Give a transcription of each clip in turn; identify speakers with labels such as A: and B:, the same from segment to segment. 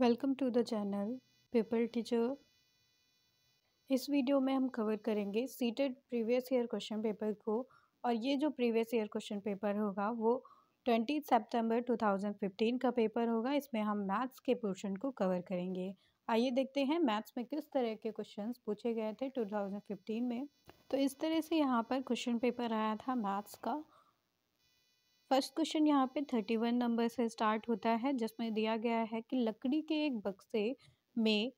A: welcome to the channel paper teacher इस video में हम कवर करेंगे CTET previous year question paper को और ये जो प्रीवियस ईयर क्वेश्चन पेपर होगा वो ट्वेंटी सितंबर 2015 का पेपर होगा इसमें हम मैथ्स के पोर्शन को कवर करेंगे आइए देखते हैं मैथ्स में किस तरह के क्वेश्चंस पूछे गए थे 2015 में तो इस तरह से यहाँ पर क्वेश्चन पेपर आया था मैथ्स का फर्स्ट क्वेश्चन यहाँ पे थर्टी वन नंबर से स्टार्ट होता है जिसमें दिया गया है कि लकड़ी के एक बक्से में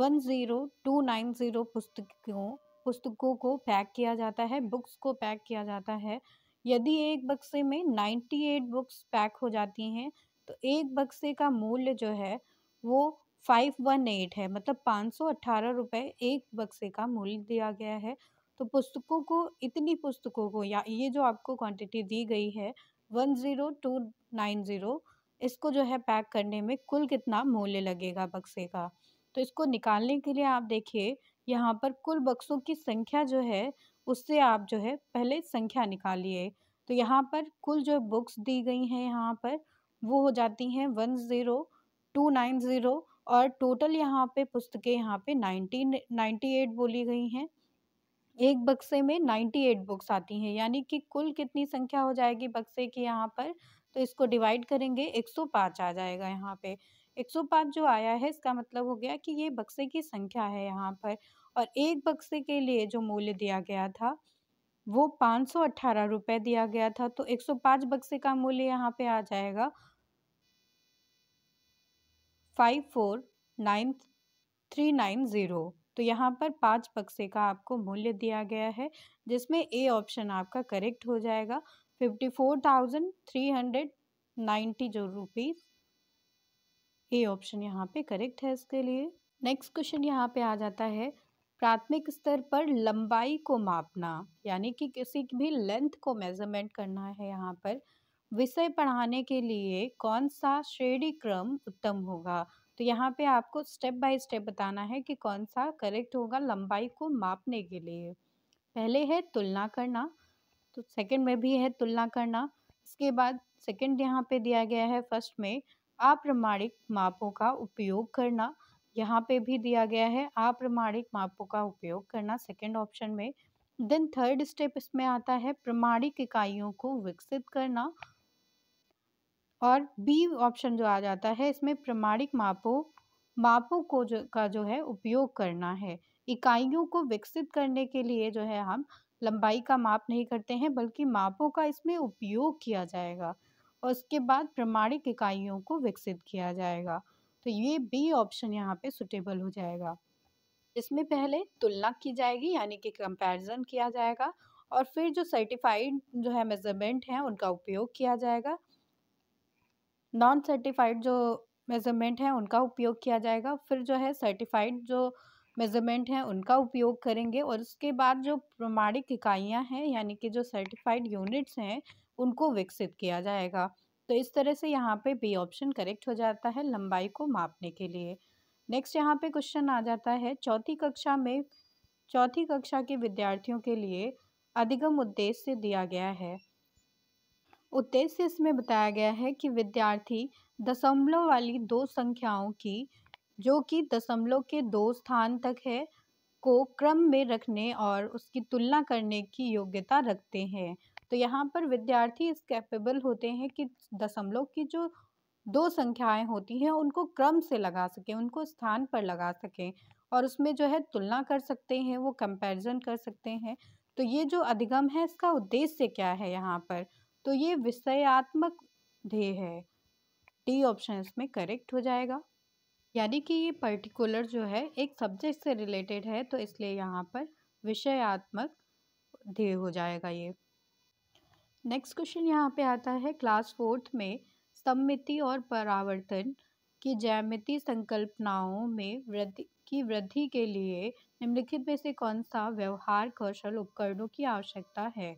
A: one zero two nine zero पुस्तकों पुस्तकों को पैक किया जाता है बुक्स को पैक किया जाता है यदि एक बक्से में नाइन्टी एट बुक्स पैक हो जाती हैं तो एक बक्से का मूल्य जो है वो फाइव वन एट है मतलब पाँच सौ अट्ठारह रुपये एक बक्से का मूल्य दिया गया है तो पुस्तकों को इतनी पुस्तकों को या ये जो आपको क्वांटिटी दी गई है one zero two nine zero इसको जो है पैक करने में कुल कितना मूल्य लगेगा बक्से का तो इसको निकालने के लिए आप देखिए यहाँ पर कुल बक्सों की संख्या जो है उससे आप जो है पहले संख्या निकालिए तो यहाँ पर कुल जो बुक्स दी गई हैं यहाँ पर वो हो जाती हैं one zero two nine zero और टोटल यहाँ पे पुस्तकें यहाँ पे नाइनटीन नाइन्टी एट बोली गई हैं एक बक्से में नाइन्टी एट बुक्स आती हैं यानी कि कुल कितनी संख्या हो जाएगी बक्से की यहाँ पर तो इसको डिवाइड करेंगे एक सौ पाँच आ जाएगा यहाँ पे एक सौ पाँच जो आया है इसका मतलब हो गया कि ये बक्से की संख्या है यहाँ पर और एक बक्से के लिए जो मूल्य दिया गया था वो पाँच सौ अट्ठारह रुपये दिया गया था तो एक सौ पाँच बक्से का मूल्य यहाँ पर आ जाएगा five four nine three nine zero तो यहाँ पर पाँच बक्से का आपको मूल्य दिया गया है जिसमें ए ऑप्शन आपका करेक्ट हो जाएगा fifty four thousand three hundred ninety जो रुपीज़ ए ऑप्शन यहाँ पे करेक्ट है इसके लिए नेक्स्ट क्वेश्चन यहाँ पे आ जाता है प्राथमिक स्तर पर लंबाई को मापना यानी कि किसी भी लेंथ को मेजरमेंट करना है यहाँ पर विषय पढ़ाने के लिए कौन सा श्रेणी क्रम उत्तम होगा तो यहाँ पे आपको स्टेप बाय स्टेप बताना है कि कौन सा करेक्ट होगा लंबाई को मापने के लिए पहले है तुलना करना तो सेकंड में भी है तुलना करना इसके बाद सेकंड यहाँ पे दिया गया है फर्स्ट में अप्रमाणिक मापों का उपयोग करना यहाँ पे भी दिया गया है अप्रमाणिक मापों का उपयोग करना सेकंड ऑप्शन में देन थर्ड स्टेप इसमें आता है प्रमाणिक इकाइयों को विकसित करना और बी ऑप्शन जो आ जाता है इसमें प्रमाणिक मापों मापों को जो का जो है उपयोग करना है इकाइयों को विकसित करने के लिए जो है हम लंबाई का माप नहीं करते हैं बल्कि मापों का इसमें उपयोग किया जाएगा और उसके बाद प्रमाणिक इकाइयों को विकसित किया जाएगा तो ये बी ऑप्शन यहाँ पे सुटेबल हो जाएगा इसमें पहले तुलना की जाएगी यानी कि कंपैरिजन किया जाएगा और फिर जो सर्टिफाइड जो है मेजरमेंट हैं उनका उपयोग किया जाएगा नॉन सर्टिफाइड जो मेज़रमेंट हैं उनका उपयोग किया जाएगा फिर जो है सर्टिफाइड जो मेज़रमेंट हैं उनका उपयोग करेंगे और उसके बाद जो प्रमाणिक इकाइयाँ हैं यानी कि जो सर्टिफाइड यूनिट्स हैं उनको विकसित किया जाएगा तो इस तरह से यहाँ पे बी ऑप्शन करेक्ट हो जाता है लंबाई को मापने के लिए नेक्स्ट यहाँ पे क्वेश्चन आ जाता है चौथी कक्षा में चौथी कक्षा के विद्यार्थियों के लिए अधिगम उद्देश्य दिया गया है उद्देश्य इसमें बताया गया है कि विद्यार्थी दशमलव वाली दो संख्याओं की जो कि दशमलव के दो स्थान तक है को क्रम में रखने और उसकी तुलना करने की योग्यता रखते हैं तो यहाँ पर विद्यार्थी इस कैपेबल होते हैं कि दशमलव की जो दो संख्याएं होती हैं उनको क्रम से लगा सकें उनको स्थान पर लगा सकें और उसमें जो है तुलना कर सकते हैं वो कंपैरिजन कर सकते हैं तो ये जो अधिगम है इसका उद्देश्य क्या है यहाँ पर तो ये विषयात्मक ध्येय है डी ऑप्शन इसमें करेक्ट हो जाएगा यानी कि ये पर्टिकुलर जो है एक सब्जेक्ट से रिलेटेड है तो इसलिए यहाँ पर विषयात्मक ध्येय हो जाएगा ये नेक्स्ट क्वेश्चन यहाँ पे आता है क्लास फोर्थ में सम्मिति और परावर्तन की जैमिति संकल्पनाओं में वृद्धि की वृद्धि के लिए निम्नलिखित में से कौन सा व्यवहार कौशल उपकरणों की आवश्यकता है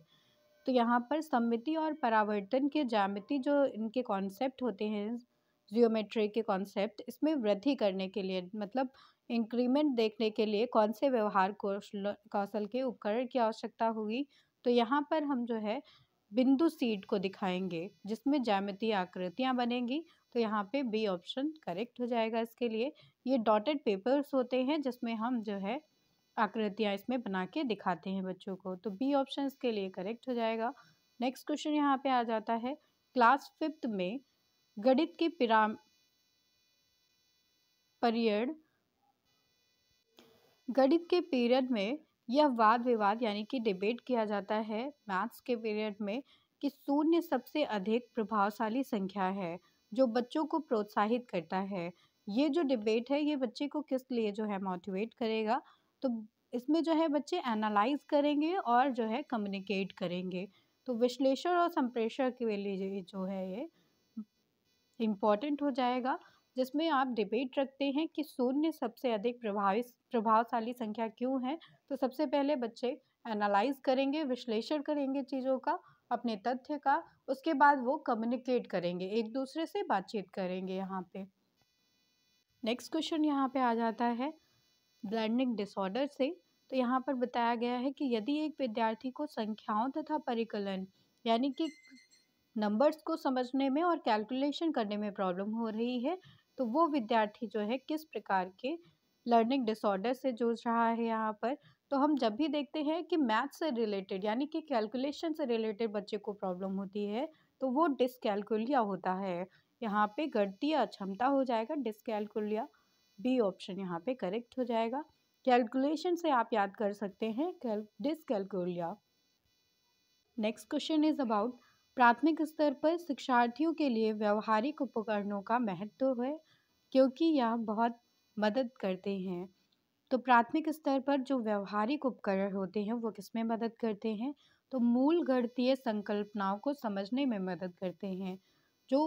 A: तो यहाँ पर सम्मिति और परावर्तन के जामिति जो इनके कॉन्सेप्ट होते हैं जियोमेट्री के कॉन्सेप्ट इसमें वृद्धि करने के लिए मतलब इंक्रीमेंट देखने के लिए कौन से व्यवहार कौशल कौशल के उपकरण की आवश्यकता होगी तो यहाँ पर हम जो है बिंदु सीट को दिखाएंगे जिसमें जामिति आकृतियाँ बनेंगी तो यहाँ पे बी ऑप्शन करेक्ट हो जाएगा इसके लिए ये डॉटेड पेपर्स होते हैं जिसमें हम जो है आकृतियाँ इसमें बना के दिखाते हैं बच्चों को तो बी ऑप्शन के लिए करेक्ट हो जाएगा नेक्स्ट क्वेश्चन यहाँ पे आ जाता है क्लास फिफ्थ में गणित की पिरा पीरियड गणित के पीरियड में यह वाद विवाद यानी कि डिबेट किया जाता है मैथ्स के पीरियड में कि शून्य सबसे अधिक प्रभावशाली संख्या है जो बच्चों को प्रोत्साहित करता है ये जो डिबेट है ये बच्चे को किस लिए जो है मोटिवेट करेगा तो इसमें जो है बच्चे एनालाइज करेंगे और जो है कम्युनिकेट करेंगे तो विश्लेषण और संप्रेषण के लिए जो है ये इम्पॉर्टेंट हो जाएगा जिसमें आप डिबेट रखते हैं कि शून्य सबसे अधिक प्रभावित प्रभावशाली संख्या क्यों है तो सबसे पहले बच्चे एनालाइज करेंगे विश्लेषण करेंगे चीज़ों का अपने तथ्य का उसके बाद वो कम्युनिकेट करेंगे एक दूसरे से बातचीत करेंगे यहाँ पे नेक्स्ट क्वेश्चन यहाँ पे आ जाता है ब्लैंडिंग डिसऑर्डर से तो यहाँ पर बताया गया है कि यदि एक विद्यार्थी को संख्याओं तथा परिकलन यानी कि नंबर्स को समझने में और कैलकुलेशन करने में प्रॉब्लम हो रही है तो वो विद्यार्थी जो है किस प्रकार के लर्निंग डिसऑर्डर से जूझ रहा है यहाँ पर तो हम जब भी देखते हैं कि मैथ से रिलेटेड यानी कि कैलकुलेशन से रिलेटेड बच्चे को प्रॉब्लम होती है तो वो डिसकैलकुलिया होता है यहाँ पे गणतीय अक्षमता हो जाएगा डिसकैलकुलिया बी ऑप्शन यहाँ पे करेक्ट हो जाएगा कैलकुलेशन से आप याद कर सकते हैं dyscalculia next question is about प्राथमिक स्तर पर शिक्षार्थियों के लिए व्यवहारिक उपकरणों का महत्व है क्योंकि यह बहुत मदद करते हैं तो प्राथमिक स्तर पर जो व्यवहारिक उपकरण होते हैं वो किसमें मदद करते हैं तो मूल गणतीय संकल्पनाओं को समझने में मदद करते हैं जो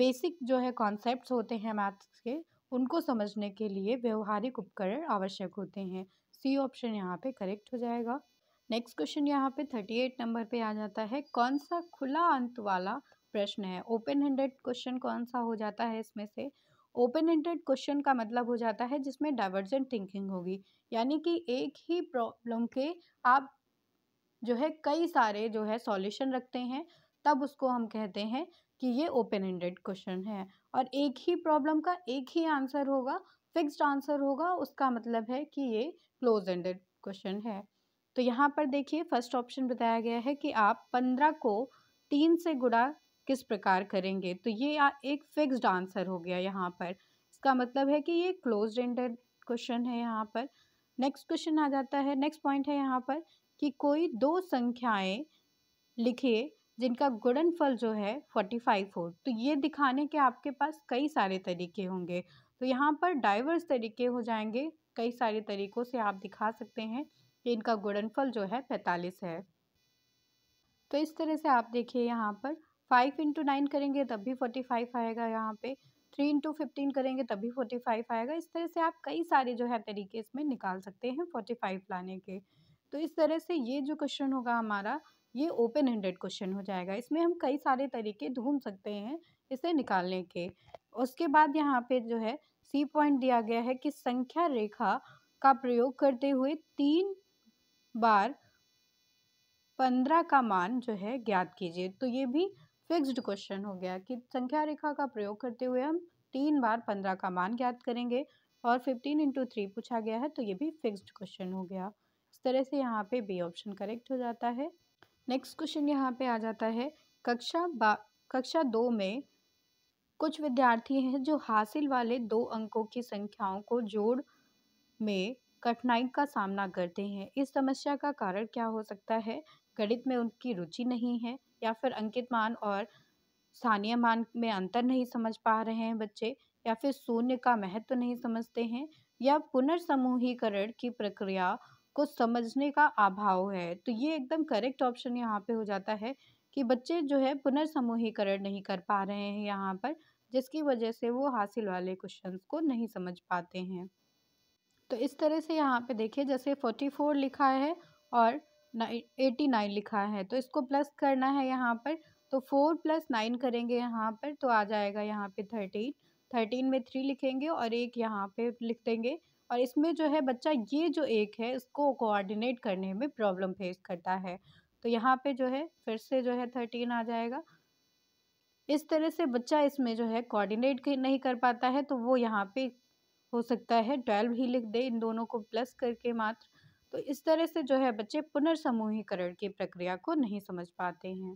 A: बेसिक जो है कॉन्सेप्ट्स होते हैं मैथ्स के उनको समझने के लिए व्यवहारिक उपकरण आवश्यक होते हैं सी ऑप्शन यहाँ पे करेक्ट हो जाएगा नेक्स्ट क्वेश्चन यहाँ पे थर्टी एट नंबर पे आ जाता है कौन सा खुला अंत वाला प्रश्न है ओपन हैंडेड क्वेश्चन कौन सा हो जाता है इसमें से ओपन हैंडेड क्वेश्चन का मतलब हो जाता है जिसमें डाइवर्जेंट थिंकिंग होगी यानी कि एक ही प्रॉब्लम के आप जो है कई सारे जो है सॉल्यूशन रखते हैं तब उसको हम कहते हैं कि ये ओपन हैंडेड क्वेश्चन है और एक ही प्रॉब्लम का एक ही आंसर होगा फिक्स्ड आंसर होगा उसका मतलब है कि ये क्लोज एंडेड क्वेश्चन है तो यहाँ पर देखिए फर्स्ट ऑप्शन बताया गया है कि आप पंद्रह को तीन से गुड़ा किस प्रकार करेंगे तो ये एक फिक्स्ड आंसर हो गया यहाँ पर इसका मतलब है कि ये क्लोज एंडेड क्वेश्चन है यहाँ पर नेक्स्ट क्वेश्चन आ जाता है नेक्स्ट पॉइंट है यहाँ पर कि कोई दो संख्याएं लिखिए जिनका फल जो है फोर्टी फाइव हो तो ये दिखाने के आपके पास कई सारे तरीके होंगे तो यहाँ पर डाइवर्स तरीके हो जाएंगे कई सारे तरीक़ों से आप दिखा सकते हैं कि इनका फल जो है पैंतालीस है तो इस तरह से आप देखिए यहाँ पर फाइव इंटू नाइन करेंगे तब भी फोर्टी फाइव आएगा यहाँ पे थ्री इंटू फिफ्टीन करेंगे तब भी फोर्टी फाइव आएगा इस तरह से आप कई सारे जो है तरीके इसमें निकाल सकते हैं फोर्टी फाइव लाने के तो इस तरह से ये जो क्वेश्चन होगा हमारा ये ओपन हैंडेड क्वेश्चन हो जाएगा इसमें हम कई सारे तरीके ढूंढ सकते हैं इसे निकालने के उसके बाद यहाँ पे जो है सी पॉइंट दिया गया है कि संख्या रेखा का प्रयोग करते हुए तीन बार पंद्रह का मान जो है ज्ञात कीजिए तो ये भी फिक्स्ड क्वेश्चन हो गया कि संख्या रेखा का प्रयोग करते हुए हम तीन बार पंद्रह का मान ज्ञात करेंगे और फिफ्टीन इंटू थ्री पूछा गया है तो ये भी फिक्स्ड क्वेश्चन हो गया इस तरह से यहाँ पे बी ऑप्शन करेक्ट हो जाता है नेक्स्ट क्वेश्चन यहाँ पे आ जाता है कक्षा बा कक्षा दो में कुछ विद्यार्थी हैं जो हासिल वाले दो अंकों की संख्याओं को जोड़ में कठिनाई का सामना करते हैं इस समस्या का कारण क्या हो सकता है गणित में उनकी रुचि नहीं है या फिर अंकित मान और स्थानीय मान में अंतर नहीं समझ पा रहे हैं बच्चे या फिर शून्य का महत्व तो नहीं समझते हैं या पुनर्समूहीकरण की प्रक्रिया को समझने का अभाव है तो ये एकदम करेक्ट ऑप्शन यहाँ पे हो जाता है कि बच्चे जो है पुनर्समूहीकरण नहीं कर पा रहे हैं यहाँ पर जिसकी वजह से वो हासिल वाले क्वेश्चन को नहीं समझ पाते हैं तो इस तरह से यहाँ पे देखिए जैसे फोर्टी फोर लिखा है और एटी नाइन लिखा है तो इसको प्लस करना है यहाँ पर तो फोर प्लस नाइन करेंगे यहाँ पर तो आ जाएगा यहाँ पे थर्टीन थर्टीन में थ्री लिखेंगे और एक यहाँ पे लिख देंगे और इसमें जो है बच्चा ये जो एक है इसको कोऑर्डिनेट करने में प्रॉब्लम फेस करता है तो यहाँ पे जो है फिर से जो है थर्टीन आ जाएगा इस तरह से बच्चा इसमें जो है कोऑर्डिनेट नहीं कर पाता है तो वो यहाँ पे हो सकता है ट्वेल्व ही लिख दे इन दोनों को प्लस करके मात्र तो इस तरह से जो है बच्चे पुनर्समूहीकरण की प्रक्रिया को नहीं समझ पाते हैं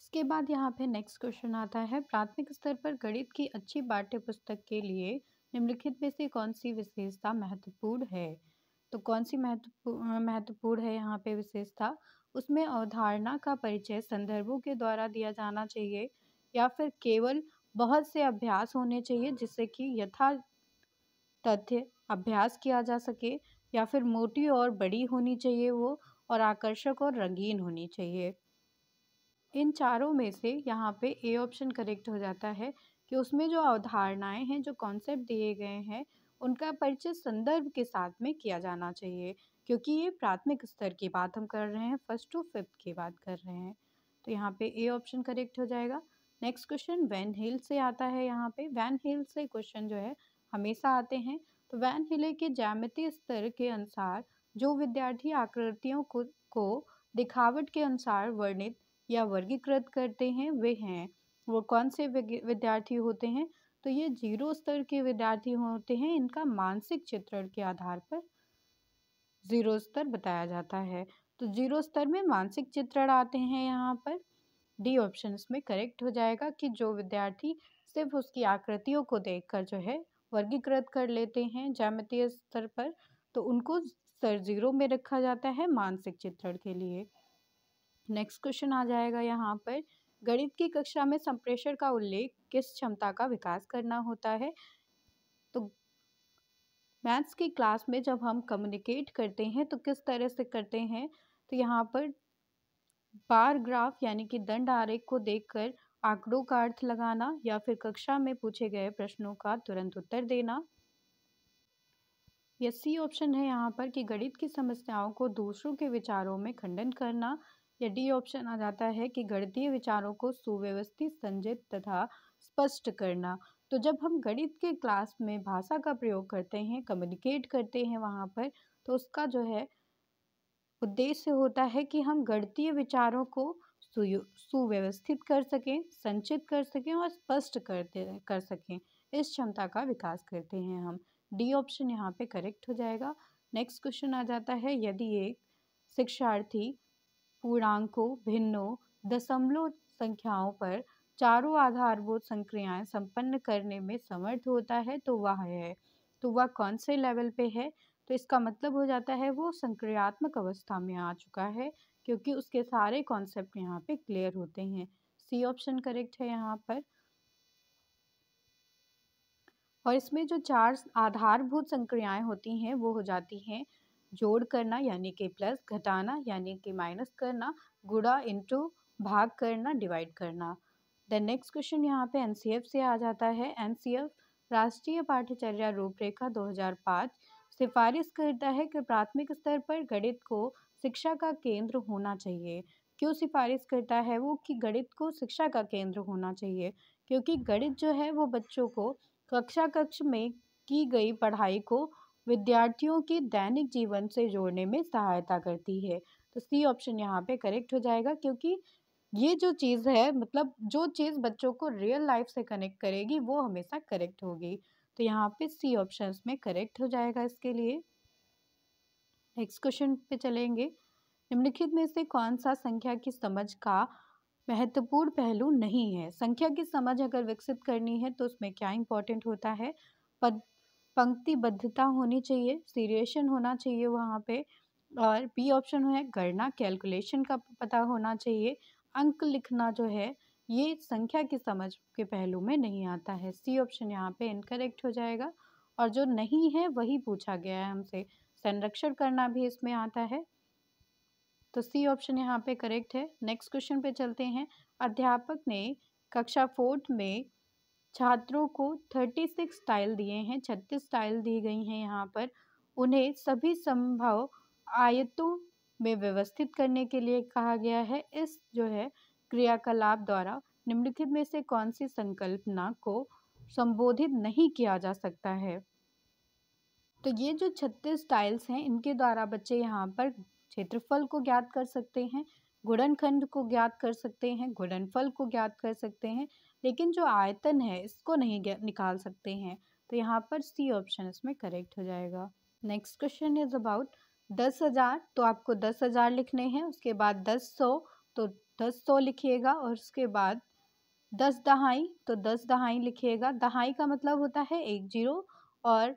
A: इसके बाद यहाँ पे नेक्स्ट क्वेश्चन आता है प्राथमिक स्तर पर गणित की अच्छी पाठ्य पुस्तक के लिए निम्नलिखित में से कौन सी विशेषता महत्वपूर्ण है तो कौन सी महत्वपूर्ण महत्वपूर्ण है यहाँ पे विशेषता उसमें अवधारणा का परिचय संदर्भों के द्वारा दिया जाना चाहिए या फिर केवल बहुत से अभ्यास होने चाहिए जिससे कि यथा तथ्य अभ्यास किया जा सके या फिर मोटी और बड़ी होनी चाहिए वो और आकर्षक और रंगीन होनी चाहिए इन चारों में से यहाँ पे ए ऑप्शन करेक्ट हो जाता है कि उसमें जो अवधारणाएँ हैं जो कॉन्सेप्ट दिए गए हैं उनका परिचय संदर्भ के साथ में किया जाना चाहिए क्योंकि ये प्राथमिक स्तर की बात हम कर रहे हैं फर्स्ट टू फिफ्थ की बात कर रहे हैं तो यहाँ पे ए ऑप्शन करेक्ट हो जाएगा नेक्स्ट क्वेश्चन वैन हिल से आता है यहाँ पे वैन हिल से क्वेश्चन जो है हमेशा आते हैं तो वैन हिले के जामितीय स्तर के अनुसार जो विद्यार्थी आकृतियों को, को दिखावट के अनुसार वर्णित या वर्गीकृत करते हैं वे हैं वो कौन से विद्यार्थी होते हैं तो ये जीरो स्तर के विद्यार्थी होते हैं इनका मानसिक चित्रण के आधार पर जीरो स्तर बताया जाता है तो जीरो स्तर में मानसिक चित्रण आते हैं यहाँ पर डी ऑप्शन इसमें करेक्ट हो जाएगा कि जो विद्यार्थी सिर्फ उसकी आकृतियों को देखकर जो है वर्गीकृत कर लेते हैं जामतीय स्तर पर तो उनको स्तर जीरो में रखा जाता है मानसिक चित्रण के लिए नेक्स्ट क्वेश्चन आ जाएगा यहाँ पर गणित की कक्षा में संप्रेषण का उल्लेख किस क्षमता का विकास करना होता है तो मैथ्स की क्लास में जब हम कम्युनिकेट करते हैं तो किस तरह से करते हैं तो यहाँ पर बार ग्राफ यानी कि दंड आरेख को देखकर आंकड़ों का अर्थ लगाना या फिर कक्षा में पूछे गए प्रश्नों का तुरंत उत्तर देना यह सी ऑप्शन है यहाँ पर कि गणित की समस्याओं को दूसरों के विचारों में खंडन करना या डी ऑप्शन आ जाता है कि गणितीय विचारों को सुव्यवस्थित संजित तथा स्पष्ट करना तो जब हम गणित के क्लास में भाषा का प्रयोग करते हैं कम्युनिकेट करते हैं वहाँ पर तो उसका जो है उद्देश्य होता है कि हम गणितीय विचारों को सुव्यवस्थित कर सकें संचित कर सकें और स्पष्ट करते कर सकें इस क्षमता का विकास करते हैं हम डी ऑप्शन यहाँ पे करेक्ट हो जाएगा नेक्स्ट क्वेश्चन आ जाता है यदि एक शिक्षार्थी पूर्णांकों भिन्नों दशमलव संख्याओं पर चारों आधारभूत संक्रियाएं संपन्न करने में समर्थ होता है तो वह है तो वह कौन से लेवल पे है तो इसका मतलब हो जाता है वो संक्रियात्मक अवस्था में आ चुका है क्योंकि उसके सारे कॉन्सेप्ट यहाँ पे क्लियर होते हैं सी ऑप्शन करेक्ट है यहाँ पर और इसमें जो चार आधारभूत संक्रियाएं होती हैं वो हो जाती हैं जोड़ करना यानी कि प्लस घटाना यानी कि माइनस करना गुड़ा इंटू भाग करना डिवाइड करना देन नेक्स्ट क्वेश्चन यहाँ पे एन से आ जाता है एन राष्ट्रीय पाठ्यचर्या रूपरेखा 2005 सिफारिश करता है कि प्राथमिक स्तर पर गणित को शिक्षा का केंद्र होना चाहिए क्यों सिफारिश करता है वो कि गणित को शिक्षा का केंद्र होना चाहिए क्योंकि गणित जो है वो बच्चों को कक्षा कक्ष में की गई पढ़ाई को विद्यार्थियों की दैनिक जीवन से जोड़ने में सहायता करती है तो सी ऑप्शन यहाँ पे करेक्ट हो जाएगा क्योंकि ये जो चीज़ है मतलब जो चीज़ बच्चों को रियल लाइफ से कनेक्ट करेगी वो हमेशा करेक्ट होगी तो यहाँ पे सी ऑप्शन में करेक्ट हो जाएगा इसके लिए नेक्स्ट क्वेश्चन पे चलेंगे निम्नलिखित में से कौन सा संख्या की समझ का महत्वपूर्ण पहलू नहीं है संख्या की समझ अगर विकसित करनी है तो उसमें क्या इम्पोर्टेंट होता है पद पंक्तिबद्धता होनी चाहिए सीरिएशन होना चाहिए वहाँ पे और बी ऑप्शन है गणना कैलकुलेशन का पता होना चाहिए अंक लिखना जो है ये संख्या की समझ के पहलू में नहीं आता है सी ऑप्शन यहाँ पे इनकरेक्ट हो जाएगा और जो नहीं है वही पूछा गया है हमसे संरक्षण करना भी इसमें आता है तो सी ऑप्शन यहाँ पे करेक्ट है नेक्स्ट क्वेश्चन पे चलते हैं अध्यापक ने कक्षा फोर्थ में छात्रों को थर्टी सिक्स टाइल दिए हैं छत्तीस टाइल दी गई हैं यहाँ पर उन्हें सभी संभव आयतों में व्यवस्थित करने के लिए कहा गया है इस जो है क्रियाकलाप द्वारा निम्नलिखित में से कौन सी संकल्पना को संबोधित नहीं किया जा सकता है तो ये जो छत्तीस टाइल्स हैं इनके द्वारा बच्चे यहाँ पर क्षेत्रफल को ज्ञात कर सकते हैं गुणनखंड को ज्ञात कर सकते हैं गुणनफल को ज्ञात कर सकते हैं लेकिन जो आयतन है इसको नहीं निकाल सकते हैं तो यहाँ पर सी ऑप्शन इसमें करेक्ट हो जाएगा नेक्स्ट क्वेश्चन इज अबाउट दस हज़ार तो आपको दस हज़ार लिखने हैं उसके बाद दस सौ तो दस सौ लिखिएगा और उसके बाद दस दहाई तो दस दहाई लिखिएगा दहाई का मतलब होता है एक जीरो और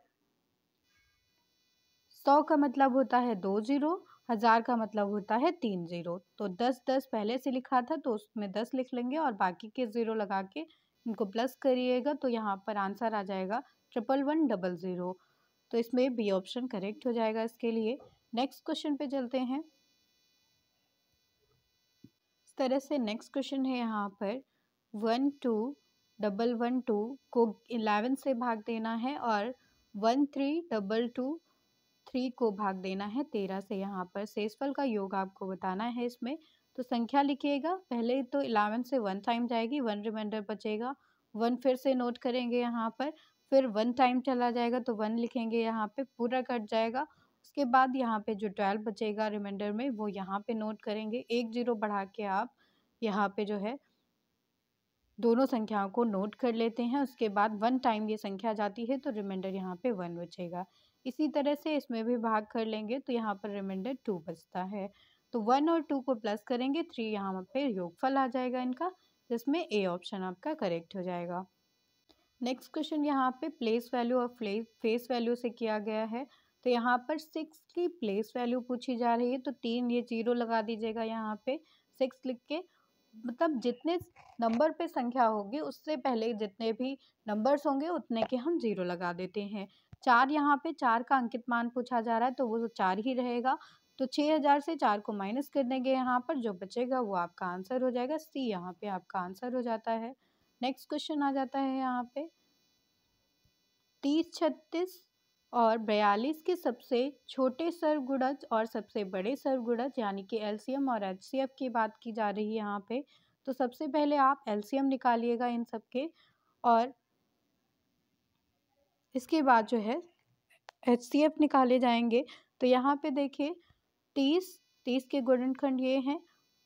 A: सौ का मतलब होता है दो जीरो हज़ार का मतलब होता है तीन ज़ीरो तो दस दस पहले से लिखा था तो उसमें दस लिख लेंगे और बाकी के ज़ीरो लगा के इनको प्लस करिएगा तो यहाँ पर आंसर आ जाएगा ट्रिपल वन डबल ज़ीरो तो इसमें बी ऑप्शन करेक्ट हो जाएगा इसके लिए नेक्स्ट क्वेश्चन पे चलते हैं इस तरह से नेक्स्ट क्वेश्चन है यहाँ पर one two double one two को इलेवन से भाग देना है और one three double two three को भाग देना है तेरह से यहाँ पर शेषफल का योग आपको बताना है इसमें तो संख्या लिखिएगा पहले तो इलेवन से वन टाइम जाएगी वन रिमाइंडर बचेगा वन फिर से नोट करेंगे यहाँ पर फिर वन टाइम चला जाएगा तो वन लिखेंगे यहाँ पे पूरा कट जाएगा उसके बाद यहाँ पे जो ट्वेल्व बचेगा रिमाइंडर में वो यहाँ पे नोट करेंगे एक जीरो बढ़ा के आप यहाँ पे जो है दोनों संख्याओं को नोट कर लेते हैं उसके बाद वन टाइम ये संख्या जाती है तो रिमाइंडर यहाँ पे वन बचेगा इसी तरह से इसमें भी भाग कर लेंगे तो यहाँ पर रिमाइंडर टू बचता है तो वन और टू को प्लस करेंगे थ्री यहाँ पे योगफल आ जाएगा इनका जिसमें ए ऑप्शन आपका करेक्ट हो जाएगा नेक्स्ट क्वेश्चन यहाँ पे प्लेस वैल्यू और फेस वैल्यू से किया गया है तो यहाँ पर सिक्स की प्लेस वैल्यू पूछी जा रही है तो तीन ये जीरो लगा दीजिएगा यहाँ पे सिक्स लिख के मतलब जितने नंबर पे संख्या होगी उससे पहले जितने भी नंबर्स होंगे उतने के हम जीरो लगा देते हैं चार यहाँ पे चार का अंकित मान पूछा जा रहा है तो वो चार ही रहेगा तो छः हज़ार से चार को माइनस कर देंगे यहाँ पर जो बचेगा वो आपका आंसर हो जाएगा सी यहाँ पे आपका आंसर हो जाता है नेक्स्ट क्वेश्चन आ जाता है यहाँ पे तीस छत्तीस और बयालीस के सबसे छोटे सरगुड़ज और सबसे बड़े सरगुड़ज यानी कि एलसीएम और एच की बात की जा रही है यहाँ पे तो सबसे पहले आप एलसीएम निकालिएगा इन सब और इसके बाद जो है एच सी एफ निकाले जाएंगे तो यहाँ पे देखिए तीस तीस के गुणनखंड ये हैं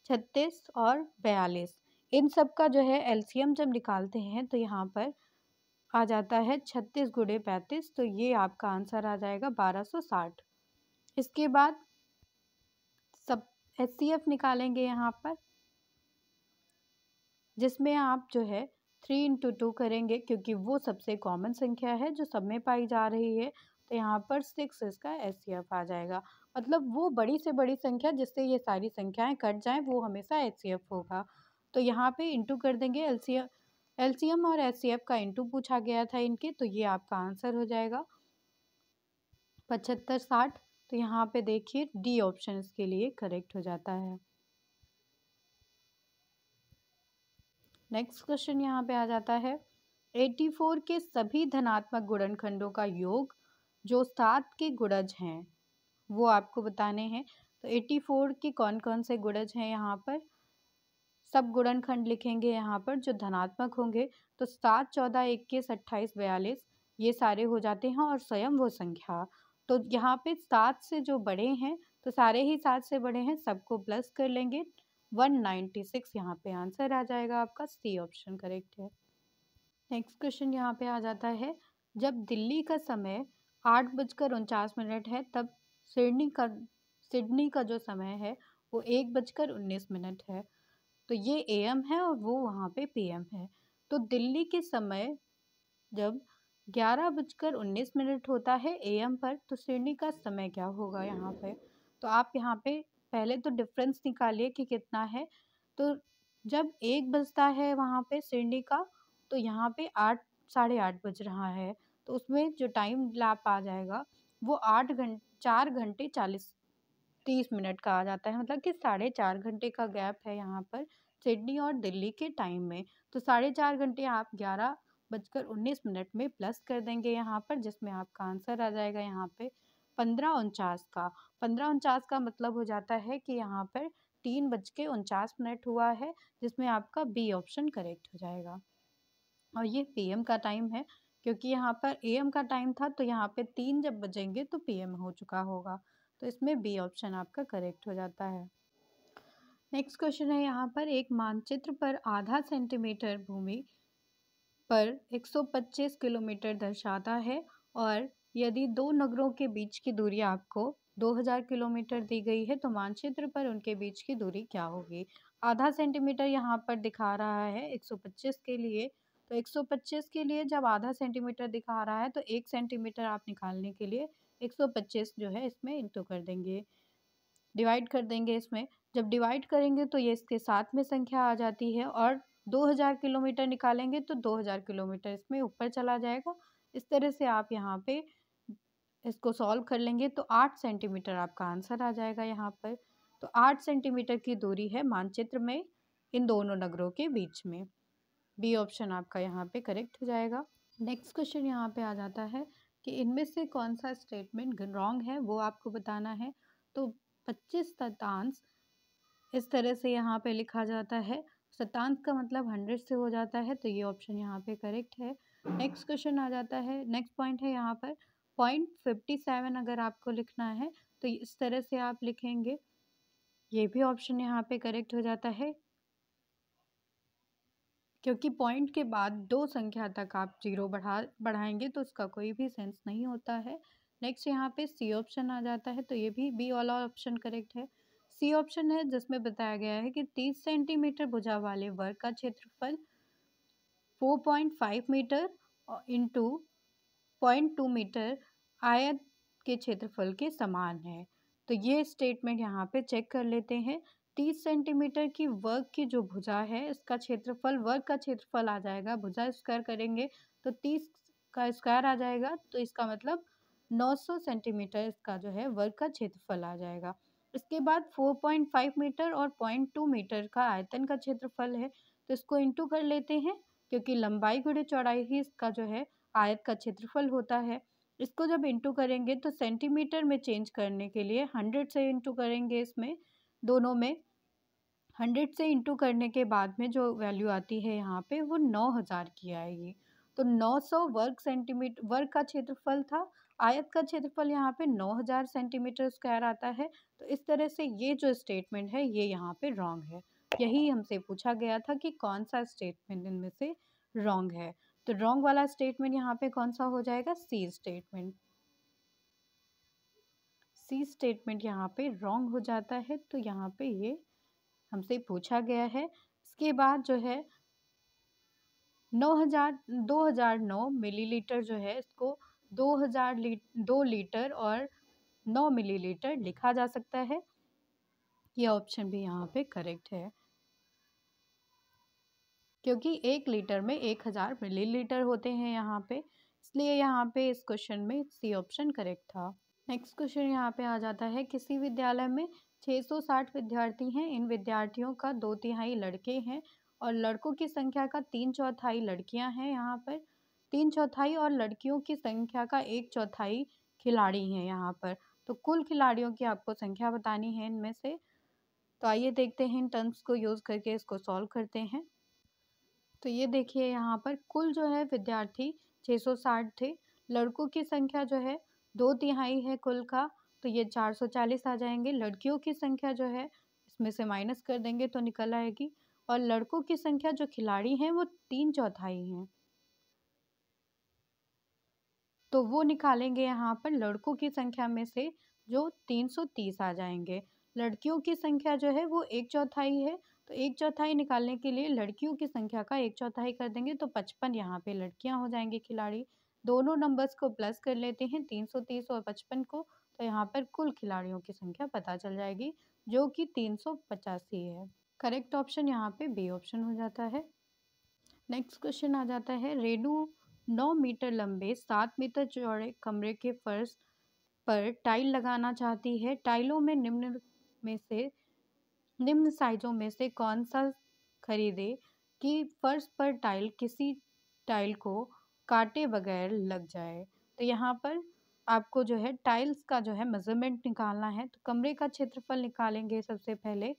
A: छत्तीस और बयालीस इन सब का जो है एम जब निकालते हैं तो यहाँ पर आ जाता है छत्तीस गुड़े पैंतीस तो ये आपका आंसर आ जाएगा बारह सौ साठ इसके बाद सब एच निकालेंगे यहाँ पर जिसमें आप जो है थ्री इंटू टू करेंगे क्योंकि वो सबसे कॉमन संख्या है जो सब में पाई जा रही है तो यहाँ पर सिक्स इसका एस आ जाएगा मतलब वो बड़ी से बड़ी संख्या जिससे ये सारी संख्याएं कट जाएं वो हमेशा एफ़ होगा तो यहाँ पे इंटू कर देंगे एल एलसीएम और एफ का इंटू पूछा गया था इनके तो ये आपका आंसर हो जाएगा पचहत्तर साठ तो यहाँ पे देखिए डी ऑप्शन इसके लिए करेक्ट हो जाता है नेक्स्ट क्वेश्चन यहाँ पे आ जाता है एट्टी फोर के सभी धनात्मक गुणनखंडों का योग जो सात के गुणज हैं वो आपको बताने हैं तो एट्टी फोर के कौन कौन से गुणज हैं यहाँ पर सब गुणनखंड लिखेंगे यहाँ पर जो धनात्मक होंगे तो सात चौदह इक्कीस अट्ठाईस बयालीस ये सारे हो जाते हैं और स्वयं वो संख्या तो यहाँ पे सात से जो बड़े हैं तो सारे ही सात से बड़े हैं सबको प्लस कर लेंगे वन नाइन्टी सिक्स यहाँ पर आंसर आ जाएगा आपका सी ऑप्शन करेक्ट है नेक्स्ट क्वेश्चन यहाँ पे आ जाता है जब दिल्ली का समय आठ बजकर उनचास मिनट है तब सिडनी का सिडनी का जो समय है वो एक बजकर उन्नीस मिनट है तो ये एम है और वो वहाँ पे पीएम है तो दिल्ली के समय जब ग्यारह बजकर उन्नीस मिनट होता है एम पर तो सिडनी का समय क्या होगा यहाँ पे तो आप यहाँ पे पहले तो डिफरेंस निकालिए कि कितना है तो जब एक बजता है वहाँ पे सिडनी का तो यहाँ पे आठ साढ़े आठ बज रहा है तो उसमें जो टाइम लैप आ जाएगा वो आठ घंटे चार घंटे चालीस तीस मिनट का आ जाता है मतलब कि साढ़े चार घंटे का गैप है यहाँ पर सिडनी और दिल्ली के टाइम में तो साढ़े चार घंटे आप ग्यारह बजकर उन्नीस मिनट में प्लस कर देंगे यहाँ पर जिसमें आपका आंसर आ जाएगा यहाँ पे पंद्रह उनचास का पंद्रह उनचास का मतलब हो जाता है कि यहाँ पर तीन बज के उनचास मिनट हुआ है जिसमें आपका बी ऑप्शन करेक्ट हो जाएगा और ये पीएम का टाइम है क्योंकि यहाँ पर एएम का टाइम था तो यहाँ पे तीन जब बजेंगे तो पीएम हो चुका होगा तो इसमें बी ऑप्शन आपका करेक्ट हो जाता है नेक्स्ट क्वेश्चन है यहाँ पर एक मानचित्र पर आधा सेंटीमीटर भूमि पर 125 किलोमीटर दर्शाता है और यदि दो नगरों के बीच की दूरी आपको 2000 किलोमीटर दी गई है तो मानचित्र पर उनके बीच की दूरी क्या होगी आधा सेंटीमीटर यहाँ पर दिखा रहा है 125 के लिए तो 125 के लिए जब आधा सेंटीमीटर दिखा रहा है तो एक सेंटीमीटर आप निकालने के लिए 125 जो है इसमें इंटू कर देंगे डिवाइड कर देंगे इसमें जब डिवाइड करेंगे तो ये इसके साथ में संख्या आ जाती है और 2000 किलोमीटर निकालेंगे तो 2000 किलोमीटर इसमें ऊपर चला जाएगा इस तरह से आप यहाँ पे इसको सॉल्व कर लेंगे तो आठ सेंटीमीटर आपका आंसर आ जाएगा यहाँ पर तो आठ सेंटीमीटर की दूरी है मानचित्र में इन दोनों नगरों के बीच में बी ऑप्शन आपका यहाँ पे करेक्ट हो जाएगा नेक्स्ट क्वेश्चन यहाँ पे आ जाता है कि इनमें से कौन सा स्टेटमेंट रॉन्ग है वो आपको बताना है तो पच्चीस शतांश इस तरह से यहाँ पे लिखा जाता है शतांश का मतलब हंड्रेड से हो जाता है तो ये ऑप्शन यहाँ पे करेक्ट है नेक्स्ट क्वेश्चन आ जाता है नेक्स्ट पॉइंट है यहाँ पर पॉइंट फिफ्टी सेवन अगर आपको लिखना है तो इस तरह से आप लिखेंगे ये भी ऑप्शन यहाँ पे करेक्ट हो जाता है क्योंकि पॉइंट के बाद दो संख्या तक आप जीरो बढ़ा बढ़ाएंगे तो उसका कोई भी सेंस नहीं होता है नेक्स्ट यहाँ पे सी ऑप्शन आ जाता है तो ये भी बी वाला ऑप्शन करेक्ट है सी ऑप्शन है जिसमें बताया गया है कि तीस सेंटीमीटर भुजा वाले वर्ग का क्षेत्रफल four point five meter into point two meter आयत के क्षेत्रफल के समान है तो ये स्टेटमेंट यहाँ पे चेक कर लेते हैं तीस सेंटीमीटर की वर्ग की जो भुजा है इसका क्षेत्रफल वर्ग का क्षेत्रफल आ जाएगा भुजा स्क्वायर करेंगे तो तीस का स्क्वायर आ जाएगा तो इसका मतलब 900 सेंटीमीटर इसका जो है वर्ग का क्षेत्रफल आ जाएगा इसके बाद 4.5 मीटर और 0.2 मीटर का आयतन का क्षेत्रफल है तो इसको इंटू कर लेते हैं क्योंकि लंबाई गुड़े चौड़ाई ही इसका जो है आयत का क्षेत्रफल होता है इसको जब इंटू करेंगे तो सेंटीमीटर में चेंज करने के लिए हंड्रेड से इंटू करेंगे इसमें दोनों में हंड्रेड से इंटू करने के बाद में जो वैल्यू आती है यहाँ पे वो नौ हज़ार की आएगी तो नौ सौ वर्ग सेंटीमीटर वर्ग का क्षेत्रफल था आयत का क्षेत्रफल यहाँ पे नौ हज़ार सेंटीमीटर स्क्वायर आता है तो इस तरह से ये जो स्टेटमेंट है ये यहाँ पे रॉन्ग है यही हमसे पूछा गया था कि कौन सा स्टेटमेंट इनमें से रॉन्ग है तो रॉन्ग वाला स्टेटमेंट यहाँ पे कौन सा हो जाएगा सी स्टेटमेंट सी स्टेटमेंट यहाँ पे रॉन्ग हो जाता है तो यहाँ पे ये हमसे पूछा गया है इसके बाद जो है नौ हजार दो हजार नौ मिलीलीटर जो है इसको दो हजार ली, दो लीटर और नौ मिलीलीटर लिखा जा सकता है ये ऑप्शन भी यहाँ पे करेक्ट है क्योंकि एक लीटर में एक हज़ार मिलीलीटर होते हैं यहाँ पे इसलिए यहाँ पे इस क्वेश्चन में सी ऑप्शन करेक्ट था नेक्स्ट क्वेश्चन यहाँ पे आ जाता है किसी विद्यालय में 660 विद्यार्थी हैं इन विद्यार्थियों का दो तिहाई लड़के हैं और लड़कों की संख्या का तीन चौथाई लड़कियाँ हैं यहाँ पर तीन चौथाई और लड़कियों की संख्या का एक चौथाई खिलाड़ी हैं यहाँ पर तो कुल खिलाड़ियों की आपको संख्या बतानी है इनमें से तो आइए देखते हैं इन टर्म्स को यूज़ करके इसको सॉल्व करते हैं तो ये देखिए यहाँ पर कुल जो है विद्यार्थी 660 थे लड़कों की संख्या जो है दो तिहाई है कुल का तो ये 440 आ जाएंगे लड़कियों की संख्या जो है इसमें से माइनस कर देंगे तो निकल आएगी और लड़कों की संख्या जो खिलाड़ी हैं वो तीन चौथाई हैं तो वो निकालेंगे यहाँ पर लड़कों की संख्या में से जो तीन सौ तीस आ जाएंगे लड़कियों की संख्या जो है वो एक चौथाई है तो एक चौथाई निकालने के लिए लड़कियों की संख्या का एक चौथाई कर देंगे तो पचपन यहाँ पे लड़कियाँ हो जाएंगे खिलाड़ी दोनों नंबर्स को प्लस कर लेते हैं तीन सौ तीस और पचपन को तो यहाँ पर कुल खिलाड़ियों की संख्या पता चल जाएगी जो कि तीन सौ पचासी है करेक्ट ऑप्शन यहाँ पे बी ऑप्शन हो जाता है नेक्स्ट क्वेश्चन आ जाता है रेडू नौ मीटर लंबे सात मीटर चौड़े कमरे के फर्श पर टाइल लगाना चाहती है टाइलों में निम्न में से निम्न साइजों में से कौन सा खरीदे कि फर्श पर टाइल किसी टाइल को काटे बगैर लग जाए तो यहाँ पर आपको जो है टाइल्स का जो है मेज़रमेंट निकालना है तो कमरे का क्षेत्रफल निकालेंगे सबसे पहले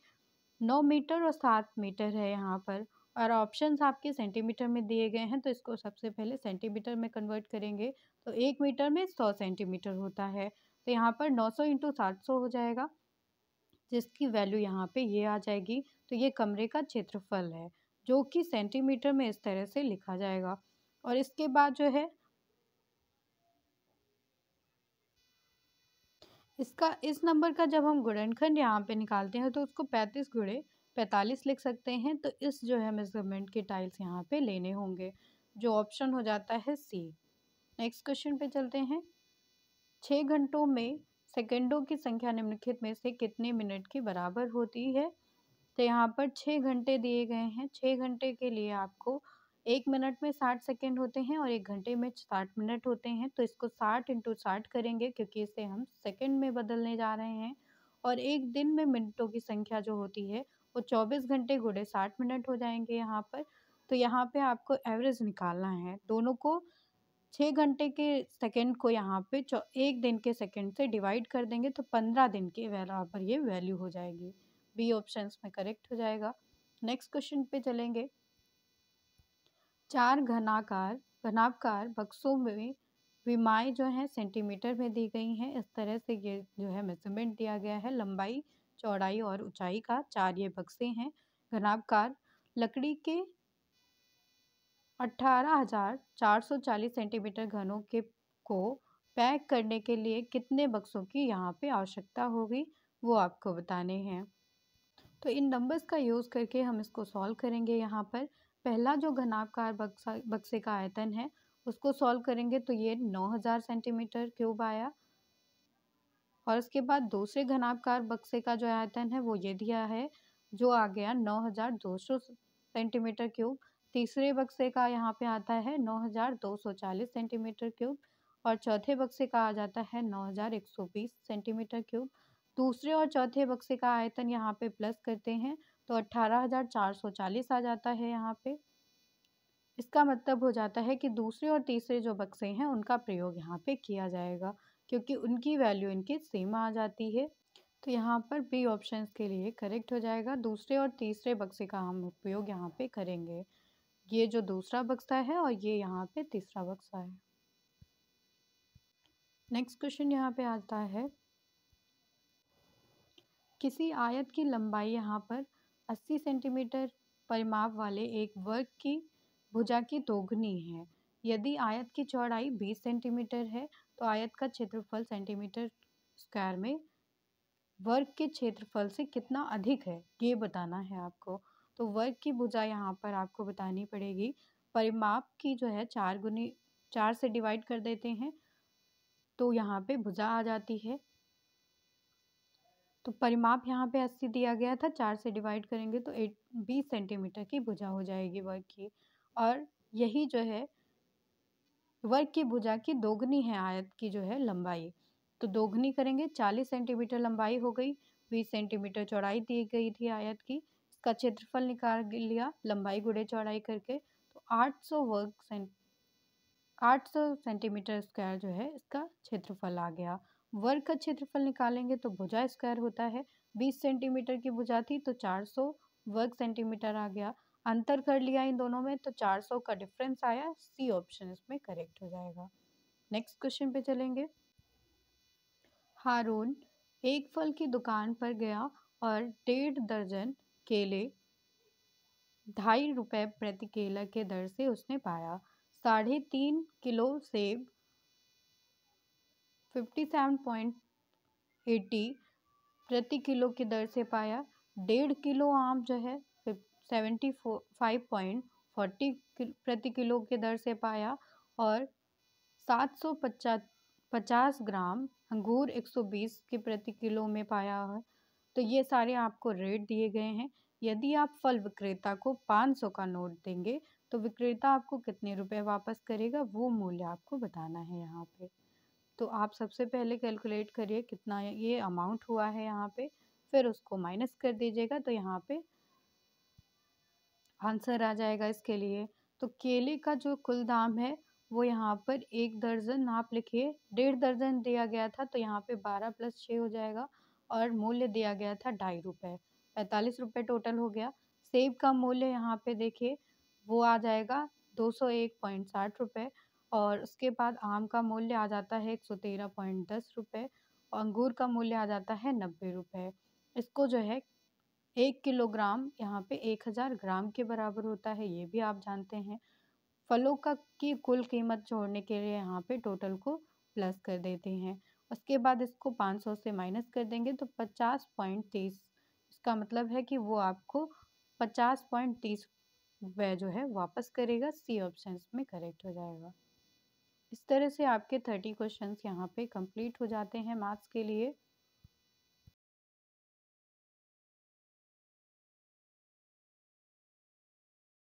A: नौ मीटर और सात मीटर है यहाँ पर और ऑप्शंस आपके सेंटीमीटर में दिए गए हैं तो इसको सबसे पहले सेंटीमीटर में कन्वर्ट करेंगे तो एक मीटर में सौ सेंटीमीटर होता है तो यहाँ पर नौ सौ इंटू सात सौ हो जाएगा जिसकी वैल्यू यहाँ पे ये आ जाएगी तो ये कमरे का क्षेत्रफल है जो कि सेंटीमीटर में इस तरह से लिखा जाएगा और इसके बाद जो है इसका इस नंबर का जब हम गुणनखंड यहाँ पे निकालते हैं तो उसको पैंतीस गुड़े पैंतालीस लिख सकते हैं तो इस जो है मेजरमेंट के टाइल्स यहाँ पे लेने होंगे जो ऑप्शन हो जाता है सी नेक्स्ट क्वेश्चन पे चलते हैं छः घंटों में सेकंडों की संख्या निम्नलिखित में से कितने मिनट के बराबर होती है तो यहाँ पर छः घंटे दिए गए हैं छः घंटे के लिए आपको एक मिनट में साठ सेकेंड होते हैं और एक घंटे में साठ मिनट होते हैं तो इसको साठ इंटू साठ करेंगे क्योंकि इसे हम सेकेंड में बदलने जा रहे हैं और एक दिन में मिनटों की संख्या जो होती है वो चौबीस घंटे घुड़े साठ मिनट हो जाएंगे यहाँ पर तो यहाँ पर आपको एवरेज निकालना है दोनों को छः घंटे के सेकेंड को यहाँ पे एक दिन के सेकेंड से डिवाइड कर देंगे तो पंद्रह दिन के बराबर ये वैल्यू हो जाएगी बी ऑप्शन में करेक्ट हो जाएगा नेक्स्ट क्वेश्चन पे चलेंगे चार घनाकार घनाकार बक्सों में विमाएँ जो हैं सेंटीमीटर में दी गई हैं इस तरह से ये जो है मेजरमेंट दिया गया है लंबाई चौड़ाई और ऊंचाई का चार ये बक्से हैं घनाबकार लकड़ी के 18,440 सेंटीमीटर घनों के को पैक करने के लिए कितने बक्सों की यहाँ पे आवश्यकता होगी वो आपको बताने हैं तो इन नंबर्स का यूज़ करके हम इसको सॉल्व करेंगे यहाँ पर पहला जो घनाकार बक्सा बक्से का आयतन है उसको सॉल्व करेंगे तो ये 9000 सेंटीमीटर क्यूब आया और उसके बाद दूसरे घनाकार बक्से का जो आयतन है वो ये दिया है जो आ गया नौ सेंटीमीटर क्यूब तीसरे बक्से का यहाँ पे आता है 9,240 सेंटीमीटर क्यूब और चौथे बक्से का आ जाता है 9,120 सेंटीमीटर क्यूब दूसरे और चौथे बक्से का आयतन यहाँ पे प्लस करते हैं तो 18,440 आ जाता है यहाँ पे इसका मतलब हो जाता है कि दूसरे और तीसरे जो बक्से हैं उनका प्रयोग यहाँ पे किया जाएगा क्योंकि उनकी वैल्यू इनके सेम आ जाती है तो यहाँ पर बी ऑप्शंस के लिए करेक्ट हो जाएगा दूसरे और तीसरे बक्से का हम उपयोग यहाँ पे करेंगे ये जो दूसरा बक्सा है और ये यहाँ पे तीसरा बक्सा है नेक्स्ट क्वेश्चन यहाँ पे आता है किसी आयत की लंबाई यहाँ पर 80 सेंटीमीटर परिमाप वाले एक वर्ग की भुजा की दोगुनी है यदि आयत की चौड़ाई 20 सेंटीमीटर है तो आयत का क्षेत्रफल सेंटीमीटर स्क्वायर में वर्ग के क्षेत्रफल से कितना अधिक है ये बताना है आपको तो वर्ग की भुजा यहाँ पर आपको बतानी पड़ेगी परिमाप की जो है चार गुनी चार से डिवाइड कर देते हैं तो यहाँ पे भुजा आ जाती है तो परिमाप यहाँ पे अस्सी दिया गया था चार से डिवाइड करेंगे तो एट बीस सेंटीमीटर की भुजा हो जाएगी वर्ग की और यही जो है वर्ग की भुजा की दोगुनी है आयत की जो है लंबाई तो दोगुनी करेंगे चालीस सेंटीमीटर लंबाई हो गई बीस सेंटीमीटर चौड़ाई दी गई थी आयत की इसका क्षेत्रफल निकाल लिया लंबाई गुड़े चौड़ाई करके तो 800 वर्ग सेंट 800 सेंटीमीटर स्क्वायर जो है इसका क्षेत्रफल आ गया वर्ग का क्षेत्रफल निकालेंगे तो भुजा स्क्वायर होता है 20 सेंटीमीटर की भुजा थी तो 400 वर्ग सेंटीमीटर आ गया अंतर कर लिया इन दोनों में तो 400 का डिफरेंस आया सी ऑप्शन इसमें करेक्ट हो जाएगा नेक्स्ट क्वेश्चन पे चलेंगे हारून एक फल की दुकान पर गया और डेढ़ दर्जन केले ढाई रुपए प्रति केला के दर से उसने पाया साढ़े तीन किलो सेब फिफ्टी सेवन पॉइंट एटी प्रति किलो की दर से पाया डेढ़ किलो आम जो है सेवेंटी फाइव पॉइंट फोर्टी प्रति किलो के दर से पाया और सात सौ पचास ग्राम अंगूर एक सौ बीस के प्रति किलो में पाया है तो ये सारे आपको रेट दिए गए हैं यदि आप फल विक्रेता को पाँच सौ का नोट देंगे तो विक्रेता आपको कितने रुपए वापस करेगा वो मूल्य आपको बताना है यहाँ पे तो आप सबसे पहले कैलकुलेट करिए कितना ये अमाउंट हुआ है यहाँ पे फिर उसको माइनस कर दीजिएगा तो यहाँ पे आंसर आ जाएगा इसके लिए तो केले का जो कुल दाम है वो यहाँ पर एक दर्जन आप लिखिए डेढ़ दर्जन दिया गया था तो यहाँ पे बारह प्लस छः हो जाएगा और मूल्य दिया गया था ढाई रुपये पैंतालीस रुपये टोटल हो गया सेब का मूल्य यहाँ पे देखिए वो आ जाएगा दो सौ एक पॉइंट साठ रुपये और उसके बाद आम का मूल्य आ जाता है एक सौ तेरह पॉइंट दस रुपये और अंगूर का मूल्य आ जाता है नब्बे रुपये इसको जो है एक किलोग्राम यहाँ पे एक हज़ार ग्राम के बराबर होता है ये भी आप जानते हैं फलों का की कुल कीमत जोड़ने के लिए यहाँ पे टोटल को प्लस कर देते हैं उसके बाद इसको पाँच सौ से माइनस कर देंगे तो पचास पॉइंट तीस इसका मतलब है कि वो आपको पचास पॉइंट तीस वह जो है वापस करेगा सी ऑप्शन में करेक्ट हो जाएगा इस तरह से आपके थर्टी क्वेश्चंस यहाँ पे कंप्लीट हो जाते हैं मार्क्स के लिए